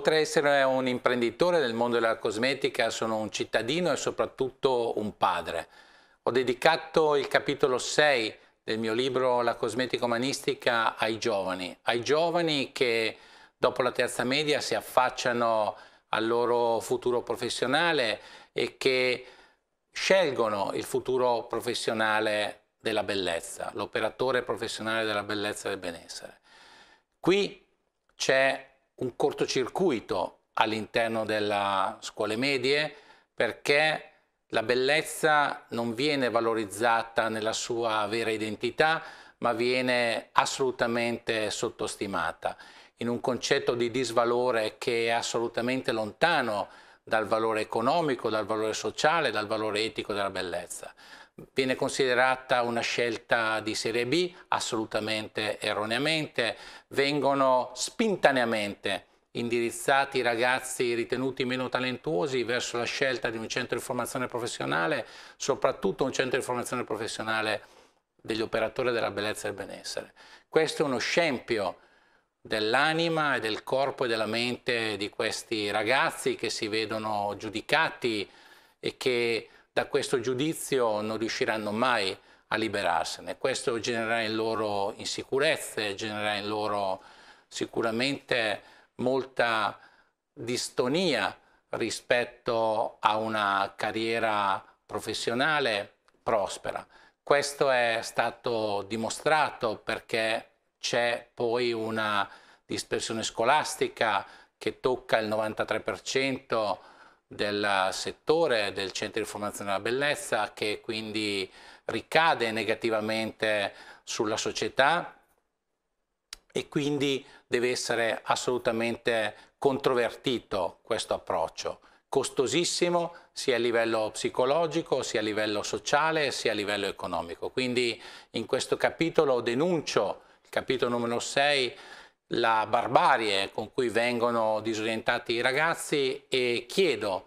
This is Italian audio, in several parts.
Oltre ad essere un imprenditore nel mondo della cosmetica, sono un cittadino e soprattutto un padre. Ho dedicato il capitolo 6 del mio libro La cosmetica umanistica ai giovani, ai giovani che dopo la terza media si affacciano al loro futuro professionale e che scelgono il futuro professionale della bellezza, l'operatore professionale della bellezza e del benessere. Qui c'è un cortocircuito all'interno delle scuole medie perché la bellezza non viene valorizzata nella sua vera identità, ma viene assolutamente sottostimata in un concetto di disvalore che è assolutamente lontano dal valore economico, dal valore sociale, dal valore etico della bellezza. Viene considerata una scelta di serie B assolutamente erroneamente, vengono spintaneamente indirizzati i ragazzi ritenuti meno talentuosi verso la scelta di un centro di formazione professionale, soprattutto un centro di formazione professionale degli operatori della bellezza e del benessere. Questo è uno scempio dell'anima e del corpo e della mente di questi ragazzi che si vedono giudicati e che da questo giudizio non riusciranno mai a liberarsene. Questo genererà in loro insicurezze, genererà in loro sicuramente molta distonia rispetto a una carriera professionale prospera. Questo è stato dimostrato perché c'è poi una dispersione scolastica che tocca il 93% del settore del centro di formazione della bellezza che quindi ricade negativamente sulla società e quindi deve essere assolutamente controvertito questo approccio, costosissimo sia a livello psicologico, sia a livello sociale, sia a livello economico. Quindi in questo capitolo denuncio capitolo numero 6, la barbarie con cui vengono disorientati i ragazzi e chiedo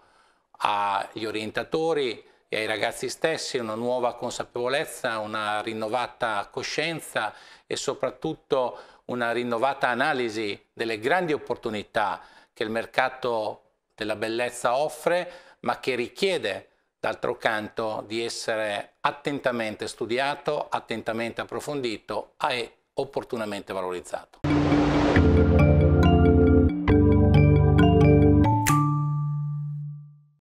agli orientatori e ai ragazzi stessi una nuova consapevolezza, una rinnovata coscienza e soprattutto una rinnovata analisi delle grandi opportunità che il mercato della bellezza offre, ma che richiede d'altro canto di essere attentamente studiato, attentamente approfondito e opportunamente valorizzato.